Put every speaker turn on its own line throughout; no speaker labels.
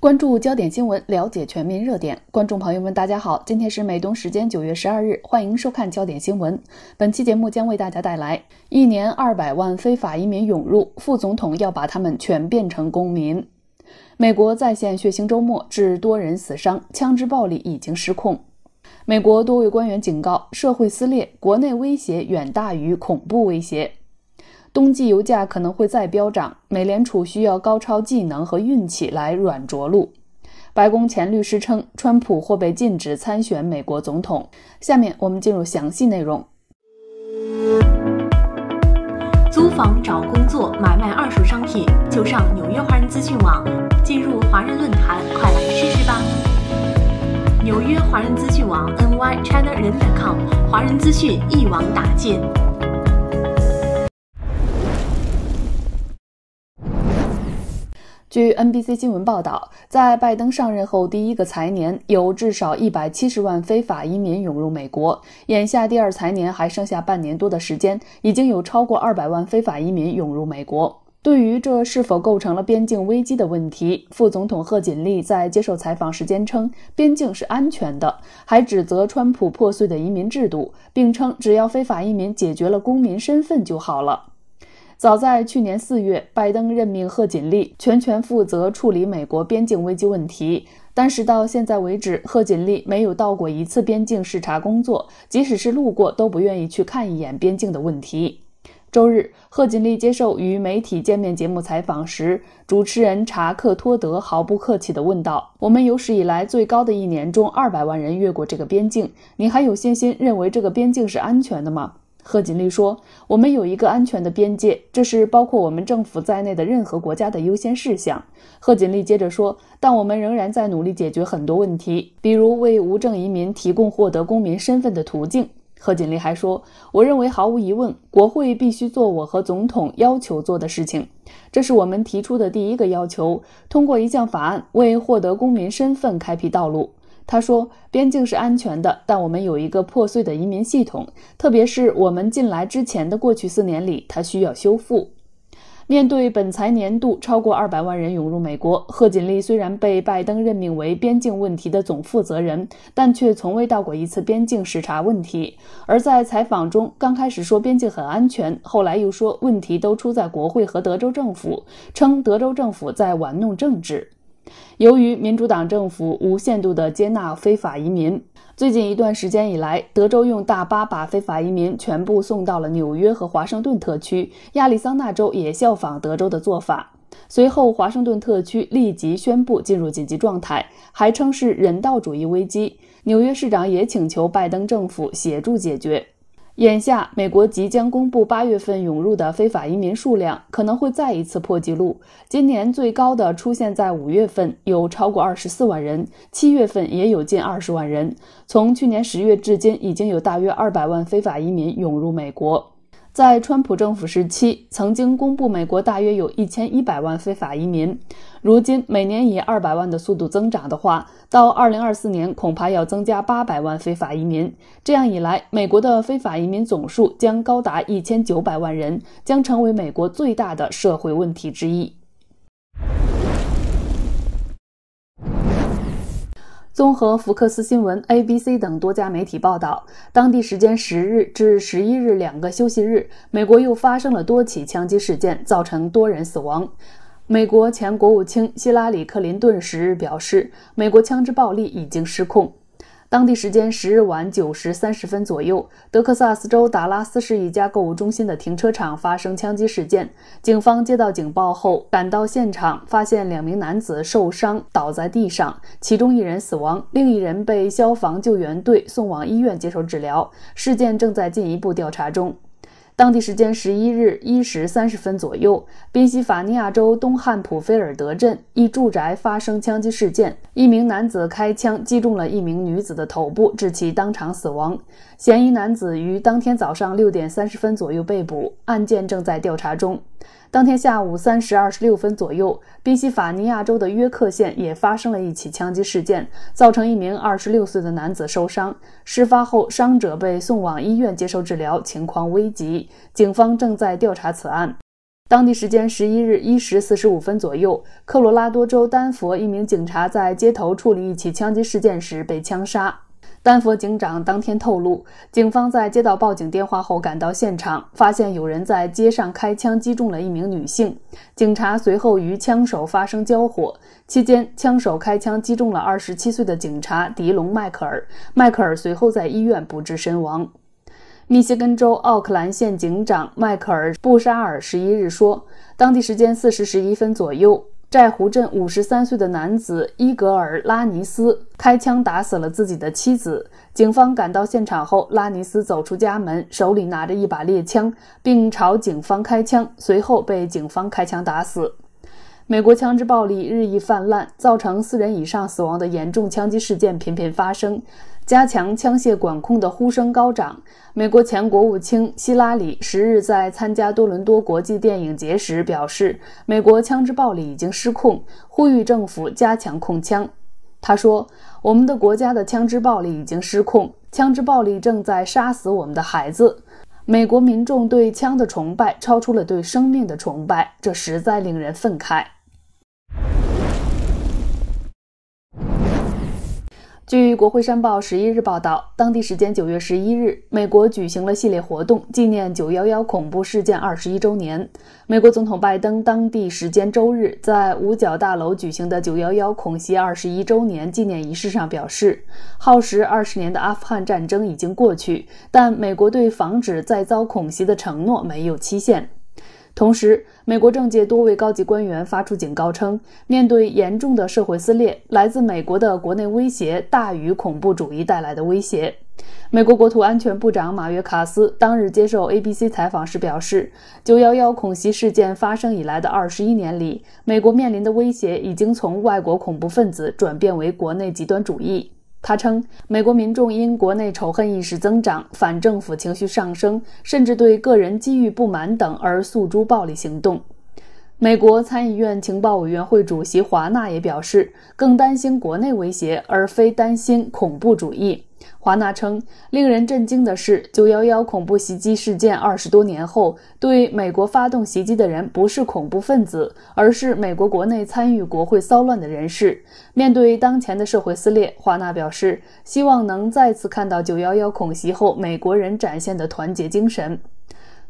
关注焦点新闻，了解全面热点。观众朋友们，大家好，今天是美东时间九月十二日，欢迎收看焦点新闻。本期节目将为大家带来：一年二百万非法移民涌入，副总统要把他们全变成公民；美国再现血腥周末，致多人死伤，枪支暴力已经失控。美国多位官员警告，社会撕裂，国内威胁远大于恐怖威胁。冬季油价可能会再飙涨，美联储需要高超技能和运气来软着陆。白宫前律师称，川普或被禁止参选美国总统。下面我们进入详细内容。租房、找工作、买卖二手商品，就上纽约华人资讯网。进入华人论坛，快来试试吧！纽约华人资讯网 n y c h i n a r e n c o m 华人资讯一网打尽。据 NBC 新闻报道，在拜登上任后第一个财年，有至少170万非法移民涌入美国。眼下第二财年还剩下半年多的时间，已经有超过200万非法移民涌入美国。对于这是否构成了边境危机的问题，副总统贺锦丽在接受采访时坚称，边境是安全的，还指责川普破碎的移民制度，并称只要非法移民解决了公民身份就好了。早在去年四月，拜登任命贺锦丽全权负责处理美国边境危机问题，但是到现在为止，贺锦丽没有到过一次边境视察工作，即使是路过都不愿意去看一眼边境的问题。周日，贺锦丽接受与媒体见面节目采访时，主持人查克·托德毫不客气地问道：“我们有史以来最高的一年中，二百万人越过这个边境，你还有信心认为这个边境是安全的吗？”贺锦丽说：“我们有一个安全的边界，这是包括我们政府在内的任何国家的优先事项。”贺锦丽接着说：“但我们仍然在努力解决很多问题，比如为无证移民提供获得公民身份的途径。”贺锦丽还说：“我认为毫无疑问，国会必须做我和总统要求做的事情，这是我们提出的第一个要求，通过一项法案为获得公民身份开辟道路。”他说：“边境是安全的，但我们有一个破碎的移民系统，特别是我们进来之前的过去四年里，它需要修复。”面对本财年度超过二百万人涌入美国，贺锦丽虽然被拜登任命为边境问题的总负责人，但却从未到过一次边境视察。问题而在采访中，刚开始说边境很安全，后来又说问题都出在国会和德州政府，称德州政府在玩弄政治。由于民主党政府无限度地接纳非法移民，最近一段时间以来，德州用大巴把非法移民全部送到了纽约和华盛顿特区。亚利桑那州也效仿德州的做法。随后，华盛顿特区立即宣布进入紧急状态，还称是人道主义危机。纽约市长也请求拜登政府协助解决。眼下，美国即将公布八月份涌入的非法移民数量，可能会再一次破纪录。今年最高的出现在五月份，有超过二十四万人；七月份也有近二十万人。从去年十月至今，已经有大约二百万非法移民涌入美国。在川普政府时期，曾经公布美国大约有一千一百万非法移民。如今每年以二百万的速度增长的话，到二零二四年恐怕要增加八百万非法移民。这样一来，美国的非法移民总数将高达一千九百万人，将成为美国最大的社会问题之一。综合福克斯新闻、ABC 等多家媒体报道，当地时间十日至十一日两个休息日，美国又发生了多起枪击事件，造成多人死亡。美国前国务卿希拉里·克林顿十日表示，美国枪支暴力已经失控。当地时间十日晚九时三十分左右，德克萨斯州达拉斯市一家购物中心的停车场发生枪击事件。警方接到警报后赶到现场，发现两名男子受伤倒在地上，其中一人死亡，另一人被消防救援队送往医院接受治疗。事件正在进一步调查中。当地时间十一日一时三十分左右，宾夕法尼亚州东汉普菲尔德镇一住宅发生枪击事件，一名男子开枪击中了一名女子的头部，致其当场死亡。嫌疑男子于当天早上六点三十分左右被捕，案件正在调查中。当天下午三时二十六分左右，宾夕法尼亚州的约克县也发生了一起枪击事件，造成一名二十六岁的男子受伤。事发后，伤者被送往医院接受治疗，情况危急。警方正在调查此案。当地时间十一日一时四十五分左右，科罗拉多州丹佛一名警察在街头处理一起枪击事件时被枪杀。丹佛警长当天透露，警方在接到报警电话后赶到现场，发现有人在街上开枪击中了一名女性。警察随后与枪手发生交火，期间枪手开枪击中了27岁的警察迪隆·迈克尔。迈克尔随后在医院不治身亡。密歇根州奥克兰县警长迈克尔·布沙尔十一日说，当地时间四时十一分左右。寨湖镇，五十三岁的男子伊格尔·拉尼斯开枪打死了自己的妻子。警方赶到现场后，拉尼斯走出家门，手里拿着一把猎枪，并朝警方开枪，随后被警方开枪打死。美国枪支暴力日益泛滥，造成四人以上死亡的严重枪击事件频频发生，加强枪械管控的呼声高涨。美国前国务卿希拉里十日在参加多伦多国际电影节时表示，美国枪支暴力已经失控，呼吁政府加强控枪。他说：“我们的国家的枪支暴力已经失控，枪支暴力正在杀死我们的孩子。美国民众对枪的崇拜超出了对生命的崇拜，这实在令人愤慨。”据《国会山报》十一日报道，当地时间九月十一日，美国举行了系列活动，纪念九幺幺恐怖事件二十一周年。美国总统拜登当地时间周日在五角大楼举行的九幺幺恐袭二十一周年纪念仪式上表示，耗时二十年的阿富汗战争已经过去，但美国对防止再遭恐袭的承诺没有期限。同时，美国政界多位高级官员发出警告称，面对严重的社会撕裂，来自美国的国内威胁大于恐怖主义带来的威胁。美国国土安全部长马约卡斯当日接受 ABC 采访时表示，九幺幺恐袭事件发生以来的二十一年里，美国面临的威胁已经从外国恐怖分子转变为国内极端主义。他称，美国民众因国内仇恨意识增长、反政府情绪上升，甚至对个人机遇不满等，而诉诸暴力行动。美国参议院情报委员会主席华纳也表示，更担心国内威胁而非担心恐怖主义。华纳称，令人震惊的是，911恐怖袭击事件二十多年后，对美国发动袭击的人不是恐怖分子，而是美国国内参与国会骚乱的人士。面对当前的社会撕裂，华纳表示，希望能再次看到911恐袭后美国人展现的团结精神。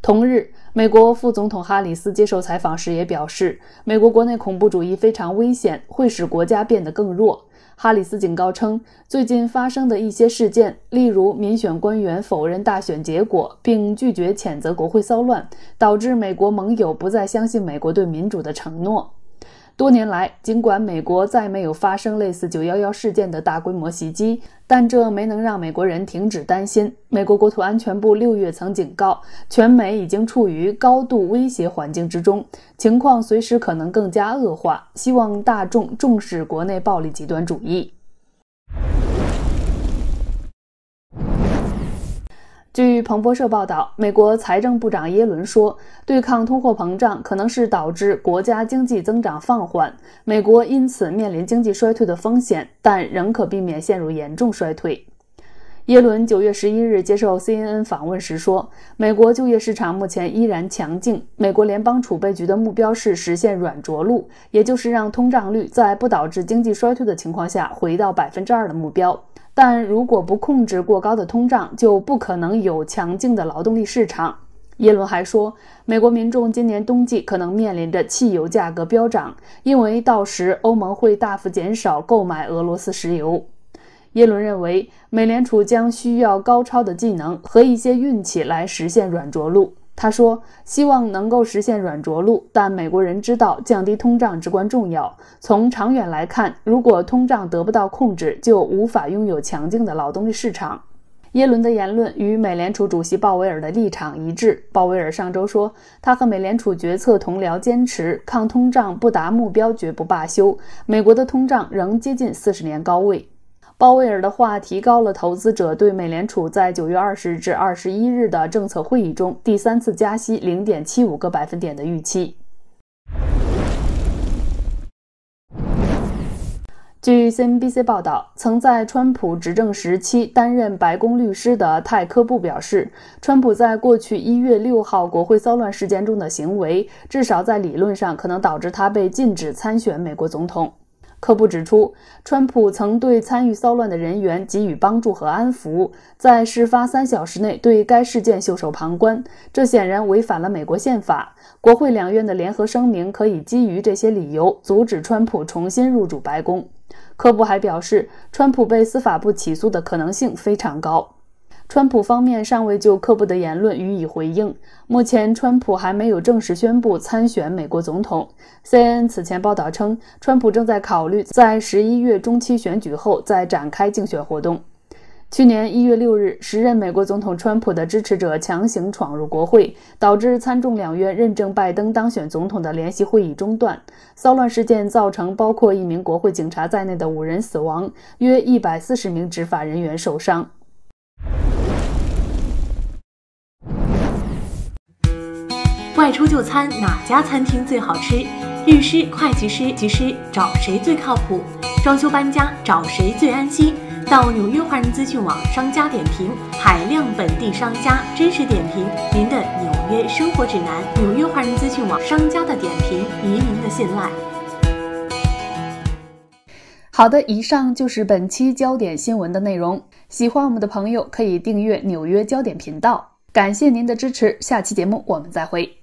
同日，美国副总统哈里斯接受采访时也表示，美国国内恐怖主义非常危险，会使国家变得更弱。哈里斯警告称，最近发生的一些事件，例如民选官员否认大选结果，并拒绝谴责国会骚乱，导致美国盟友不再相信美国对民主的承诺。多年来，尽管美国再没有发生类似911事件的大规模袭击，但这没能让美国人停止担心。美国国土安全部六月曾警告，全美已经处于高度威胁环境之中，情况随时可能更加恶化。希望大众重视国内暴力极端主义。据彭博社报道，美国财政部长耶伦说，对抗通货膨胀可能是导致国家经济增长放缓，美国因此面临经济衰退的风险，但仍可避免陷入严重衰退。耶伦九月十一日接受 CNN 访问时说，美国就业市场目前依然强劲。美国联邦储备局的目标是实现软着陆，也就是让通胀率在不导致经济衰退的情况下回到百分之二的目标。但如果不控制过高的通胀，就不可能有强劲的劳动力市场。耶伦还说，美国民众今年冬季可能面临着汽油价格飙涨，因为到时欧盟会大幅减少购买俄罗斯石油。耶伦认为，美联储将需要高超的技能和一些运气来实现软着陆。他说：“希望能够实现软着陆，但美国人知道降低通胀至关重要。从长远来看，如果通胀得不到控制，就无法拥有强劲的劳动力市场。”耶伦的言论与美联储主席鲍威尔的立场一致。鲍威尔上周说，他和美联储决策同僚坚持抗通胀不达目标绝不罢休。美国的通胀仍接近四十年高位。鲍威尔的话提高了投资者对美联储在九月二十日至二十一日的政策会议中第三次加息零点七五个百分点的预期。据 CNBC 报道，曾在川普执政时期担任白宫律师的泰科布表示，川普在过去一月六号国会骚乱事件中的行为，至少在理论上可能导致他被禁止参选美国总统。科布指出，川普曾对参与骚乱的人员给予帮助和安抚，在事发三小时内对该事件袖手旁观，这显然违反了美国宪法。国会两院的联合声明可以基于这些理由阻止川普重新入主白宫。科布还表示，川普被司法部起诉的可能性非常高。川普方面尚未就科布的言论予以回应。目前，川普还没有正式宣布参选美国总统。CNN 此前报道称，川普正在考虑在十一月中期选举后再展开竞选活动。去年一月六日，时任美国总统川普的支持者强行闯入国会，导致参众两院认证拜登当选总统的联席会议中断。骚乱事件造成包括一名国会警察在内的五人死亡，约一百四十名执法人员受伤。外出就餐哪家餐厅最好吃？律师、会计师、技师找谁最靠谱？装修搬家找谁最安心？到纽约华人资讯网商家点评，海量本地商家真实点评，您的纽约生活指南。纽约华人资讯网商家的点评，移民的信赖。好的，以上就是本期焦点新闻的内容。喜欢我们的朋友可以订阅纽约焦点频道。感谢您的支持，下期节目我们再会。